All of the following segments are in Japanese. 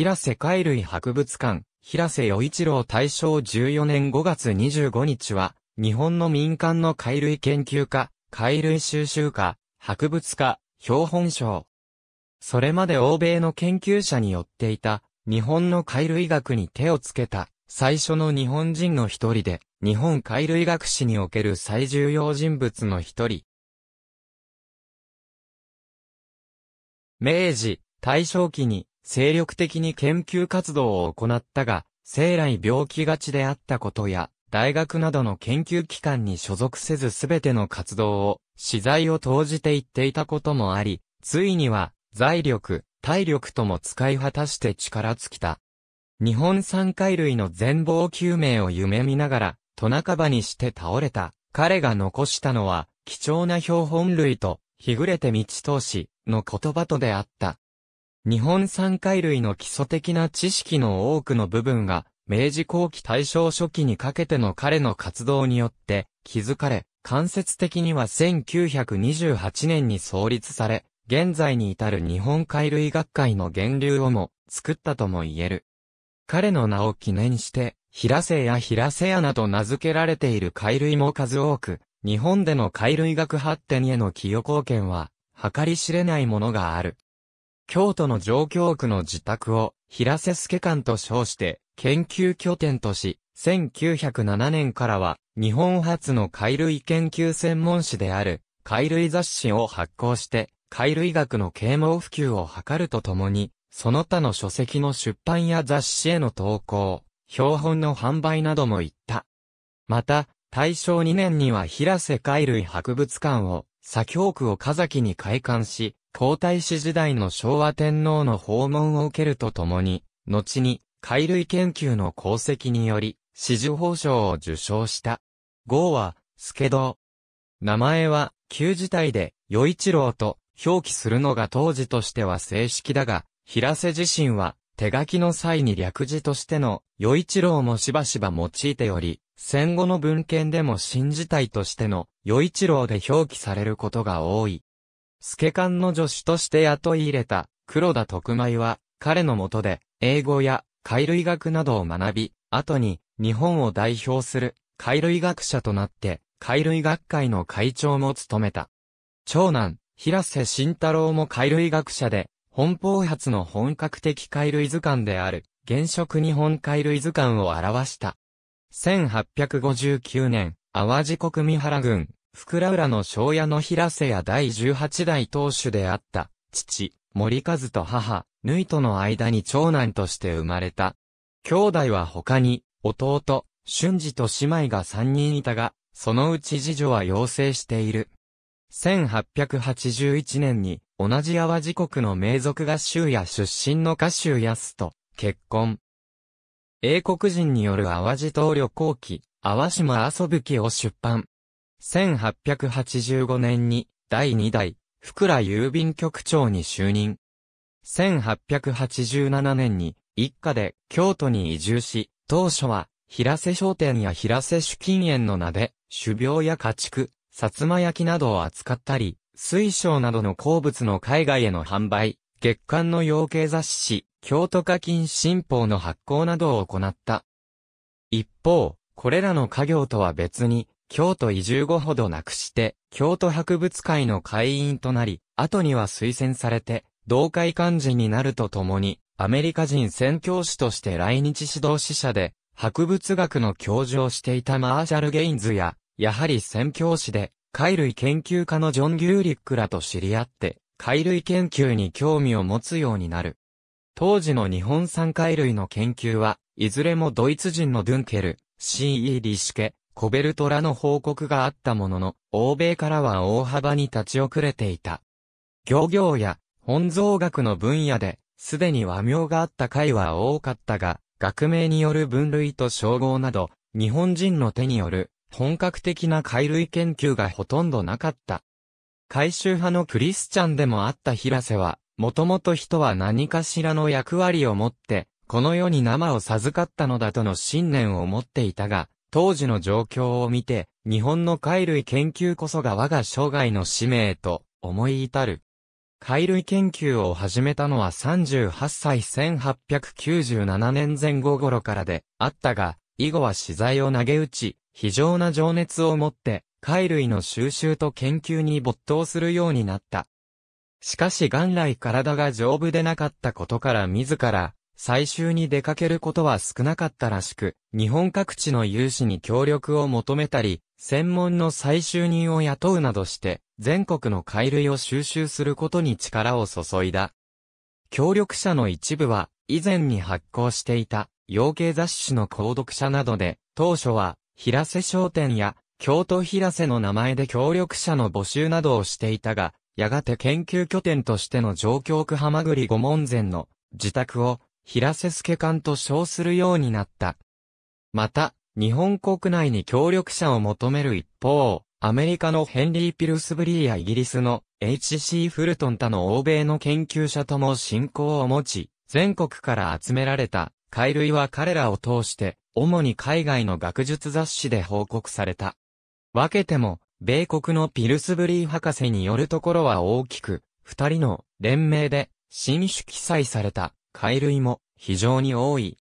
平瀬海類博物館、平瀬与一郎大正14年5月25日は、日本の民間の海類研究家、海類収集家、博物家、標本賞。それまで欧米の研究者によっていた、日本の海類学に手をつけた、最初の日本人の一人で、日本海類学史における最重要人物の一人。明治、大正期に、精力的に研究活動を行ったが、生来病気がちであったことや、大学などの研究機関に所属せずすべての活動を、資材を投じていっていたこともあり、ついには、財力、体力とも使い果たして力尽きた。日本三海類の全貌究明を夢見ながら、トナカバにして倒れた。彼が残したのは、貴重な標本類と、日暮れて道通し、の言葉とであった。日本産海類の基礎的な知識の多くの部分が、明治後期大正初期にかけての彼の活動によって気づかれ、間接的には1928年に創立され、現在に至る日本海類学会の源流をも作ったとも言える。彼の名を記念して、平瀬や平瀬やなど名付けられている海類も数多く、日本での海類学発展への寄与貢献は、計り知れないものがある。京都の上京区の自宅を、平瀬助館と称して、研究拠点とし、1907年からは、日本初の貝類研究専門誌である、貝類雑誌を発行して、貝類学の啓蒙普及を図るとともに、その他の書籍の出版や雑誌への投稿、標本の販売なども行った。また、大正2年には平瀬貝類博物館を左京区をざ崎に開館し、皇太子時代の昭和天皇の訪問を受けるとともに、後に、海類研究の功績により、紫綬褒章を受章した。号は、助ド。名前は、旧字体で、与一郎と表記するのが当時としては正式だが、平瀬自身は、手書きの際に略字としての、与一郎もしばしば用いており、戦後の文献でも新事体としての、与一郎で表記されることが多い。ケカンの助手として雇い入れた、黒田徳米は、彼の下で、英語や、貝類学などを学び、後に、日本を代表する、貝類学者となって、貝類学会の会長も務めた。長男、平瀬慎太郎も貝類学者で、本邦発の本格的貝類図鑑である、現職日本貝類図鑑を表した。1859年、淡路国三原郡、福良浦の庄屋の平瀬屋第18代当主であった、父、森和と母、縫いとの間に長男として生まれた。兄弟は他に、弟、俊二と姉妹が3人いたが、そのうち次女は養成している。1881年に、同じ淡路国の名族合衆や出身の歌衆安と結婚。英国人による淡路島旅行記、淡島遊ぶ記を出版。1885年に第2代、福良郵便局長に就任。1887年に一家で京都に移住し、当初は平瀬商店や平瀬主禁園の名で、種苗や家畜、薩摩焼きなどを扱ったり、水晶などの鉱物の海外への販売、月間の養鶏雑誌、京都課金新報の発行などを行った。一方、これらの家業とは別に、京都移住後ほどなくして、京都博物会の会員となり、後には推薦されて、同会幹事になるとともに、アメリカ人宣教師として来日指導使者で、博物学の教授をしていたマーシャル・ゲインズや、やはり宣教師で、貝類研究家のジョン・ギューリックらと知り合って、貝類研究に興味を持つようになる。当時の日本産貝類の研究は、いずれもドイツ人のドゥンケル、C.E. リシケ、コベルトラの報告があったものの、欧米からは大幅に立ち遅れていた。漁業や本草学の分野で、すでに和名があった貝は多かったが、学名による分類と称号など、日本人の手による本格的な貝類研究がほとんどなかった。改宗派のクリスチャンでもあった平瀬は、もともと人は何かしらの役割を持って、この世に生を授かったのだとの信念を持っていたが、当時の状況を見て、日本の貝類研究こそが我が生涯の使命と思い至る。貝類研究を始めたのは38歳1897年前後頃からであったが、以後は資材を投げ打ち、非常な情熱を持って、貝類の収集と研究に没頭するようになった。しかし元来体が丈夫でなかったことから自ら、採集に出かけることは少なかったらしく、日本各地の有志に協力を求めたり、専門の採集人を雇うなどして、全国の貝類を収集することに力を注いだ。協力者の一部は、以前に発行していた、養鶏雑誌の購読者などで、当初は、平瀬商店や京都平瀬の名前で協力者の募集などをしていたが、やがて研究拠点としての上京区浜栗御門前の自宅を平瀬助官と称するようになった。また、日本国内に協力者を求める一方、アメリカのヘンリー・ピルスブリーやイギリスの H.C. フルトン他の欧米の研究者とも信仰を持ち、全国から集められた、海類は彼らを通して、主に海外の学術雑誌で報告された。分けても、米国のピルスブリー博士によるところは大きく、二人の連名で新種記載された貝類も非常に多い。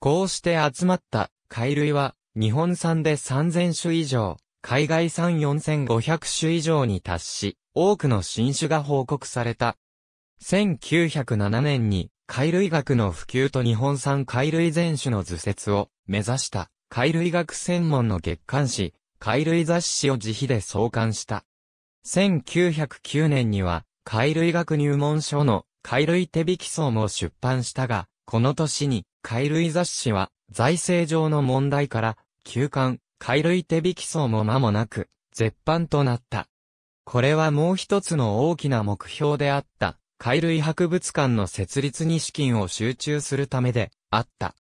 こうして集まった貝類は日本産で3000種以上、海外産4500種以上に達し、多くの新種が報告された。1907年に貝類学の普及と日本産貝類全種の図説を目指した貝類学専門の月刊誌貝類雑誌を自費で創刊した。1909年には、貝類学入門書の貝類手引き層も出版したが、この年に貝類雑誌は財政上の問題から休刊、貝類手引き層も間もなく絶版となった。これはもう一つの大きな目標であった、貝類博物館の設立に資金を集中するためであった。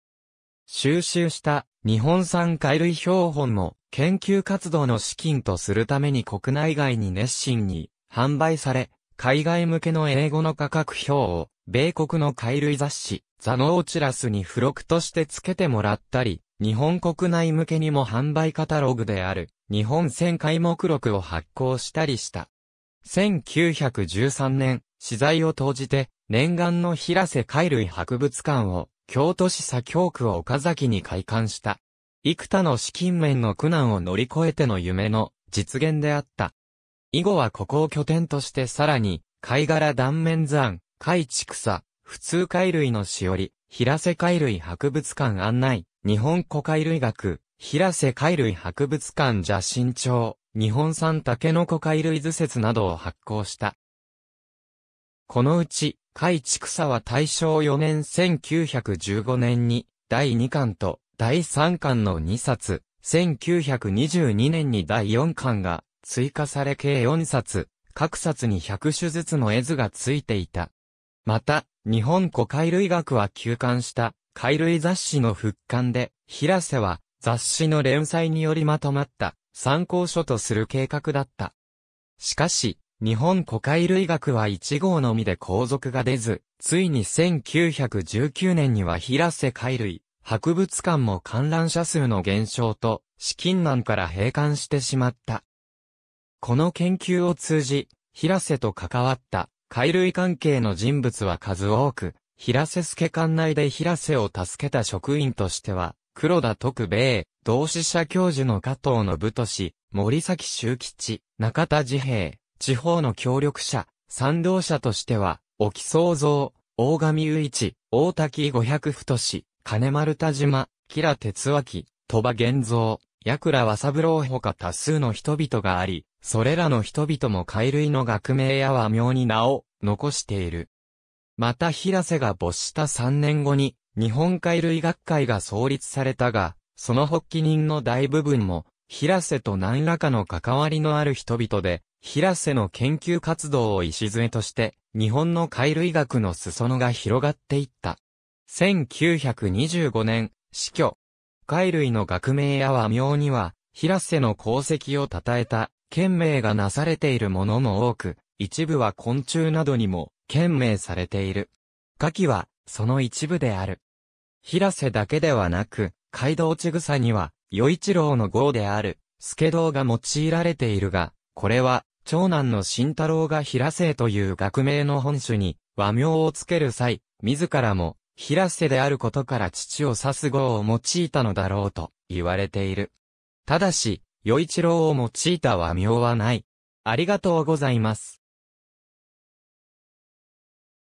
収集した日本産貝類標本も研究活動の資金とするために国内外に熱心に販売され、海外向けの英語の価格表を米国の貝類雑誌ザ・ノーチラスに付録として付けてもらったり、日本国内向けにも販売カタログである日本戦解目録を発行したりした。1913年、資材を投じて念願の平瀬貝類博物館を京都市左京区岡崎に開館した。幾多の資金面の苦難を乗り越えての夢の実現であった。以後はここを拠点としてさらに、貝殻断面山、貝畜草、普通貝類のしおり、平瀬貝類博物館案内、日本古貝類学、平瀬貝類博物館邪神帳、日本産タケノコ貝類図説などを発行した。このうち、海畜草は大正4年1915年に第2巻と第3巻の2冊、1922年に第4巻が追加され計4冊、各冊に100種ずつの絵図がついていた。また、日本古海類学は休刊した海類雑誌の復刊で、平瀬は雑誌の連載によりまとまった参考書とする計画だった。しかし、日本古海類学は1号のみで皇族が出ず、ついに1919年には平瀬海類、博物館も観覧者数の減少と、資金難から閉館してしまった。この研究を通じ、平瀬と関わった海類関係の人物は数多く、平瀬助館内で平瀬を助けた職員としては、黒田徳米、同志社教授の加藤信俊、森崎修吉、中田治平、地方の協力者、賛同者としては、沖創造、大神雄一、大滝五百太子、金丸田島、吉良哲明、鳥羽玄三、矢倉和三郎ほか多数の人々があり、それらの人々も海類の学名や和名に名を残している。また平瀬が没した3年後に、日本海類学会が創立されたが、その発起人の大部分も、平瀬と何らかの関わりのある人々で、平瀬の研究活動を礎として、日本の貝類学の裾野が広がっていった。1925年、死去。貝類の学名や和名には、平瀬の功績を称えた、県名がなされているものも多く、一部は昆虫などにも、県名されている。下記は、その一部である。平瀬だけではなく、街道地草には、与一郎の号である、助道が用いられているが、これは、長男の慎太郎が平瀬という学名の本種に和名をつける際、自らも平瀬であることから父を指す語を用いたのだろうと言われている。ただし、与一郎を用いた和名はない。ありがとうございます。